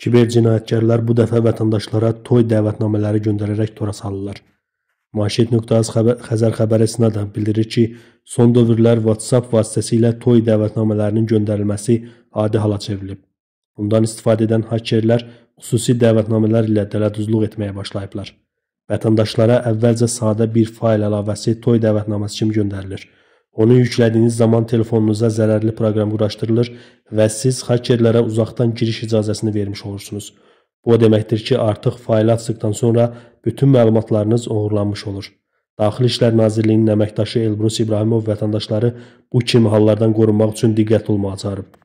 Kiber cinayətkarlar bu dəfə vətəndaşlara toy dəvətnamələri göndərərək tora salırlar. Manşet.az xəbər, Xəzər xəbər əsnə də bildirir ki, son dövrlər WhatsApp vasitəsilə toy dəvətnamələrinin göndərilməsi adi hala çevrilib. Bundan istifadə edən hakerlər xüsusi dəvətnamələr ilə dələduzluq etməyə başlayıblar. Vətəndaşlara əvvəlcə sadə bir fail əlavəsi toy dəvətnaməsi kimi göndərilir. Onu yüklədiyiniz zaman telefonunuza zərərli proqram quraşdırılır və siz hakerlərə uzaqdan giriş icazəsini vermiş olursunuz. Bu o deməkdir ki, artıq faylı açdıqdan sonra bütün məlumatlarınız oğurlanmış olur. Daxili İşlər Nazirliyinin əməkdaşı Elbrus İbrahimov vətəndaşları bu kimi hallardan qorunmaq üçün diqqətli olmağa çağırıb.